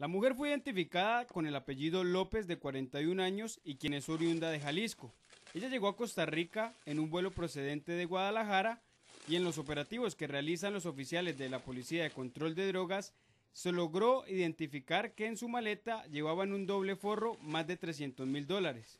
La mujer fue identificada con el apellido López de 41 años y quien es oriunda de Jalisco. Ella llegó a Costa Rica en un vuelo procedente de Guadalajara y en los operativos que realizan los oficiales de la Policía de Control de Drogas se logró identificar que en su maleta llevaban un doble forro más de 300 mil dólares.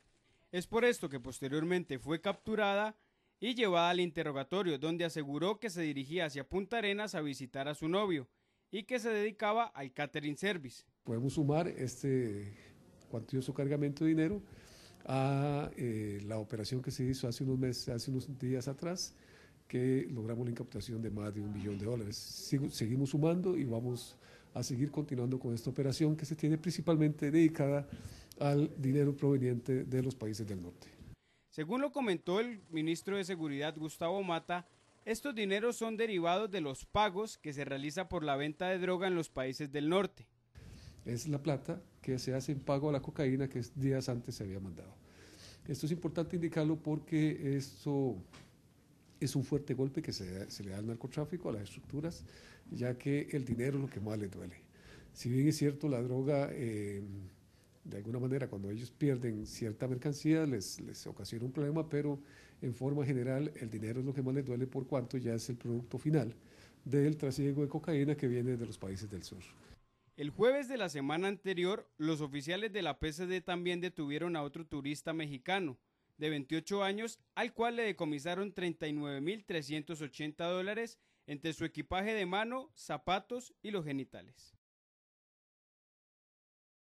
Es por esto que posteriormente fue capturada y llevada al interrogatorio, donde aseguró que se dirigía hacia Punta Arenas a visitar a su novio, y que se dedicaba al catering service. Podemos sumar este cuantioso cargamento de dinero a eh, la operación que se hizo hace unos meses, hace unos días atrás, que logramos la incaptación de más de un billón de dólares. seguimos sumando y vamos a seguir continuando con esta operación que se tiene principalmente dedicada al dinero proveniente de los países del norte. Según lo comentó el ministro de Seguridad Gustavo Mata, estos dineros son derivados de los pagos que se realiza por la venta de droga en los países del norte. Es la plata que se hace en pago a la cocaína que días antes se había mandado. Esto es importante indicarlo porque esto es un fuerte golpe que se, le da al narcotráfico, a las estructuras, ya que el dinero es lo que más le duele. Si bien es cierto, la droga eh, de alguna manera cuando ellos pierden cierta mercancía les, ocasiona un problema, pero en forma general el dinero es lo que más les duele por cuanto ya es el producto final del trasiego de cocaína que viene de los países del sur. El jueves de la semana anterior, los oficiales de la PSD también detuvieron a otro turista mexicano de 28 años, al cual le decomisaron 39.380 dólares entre su equipaje de mano, zapatos y los genitales.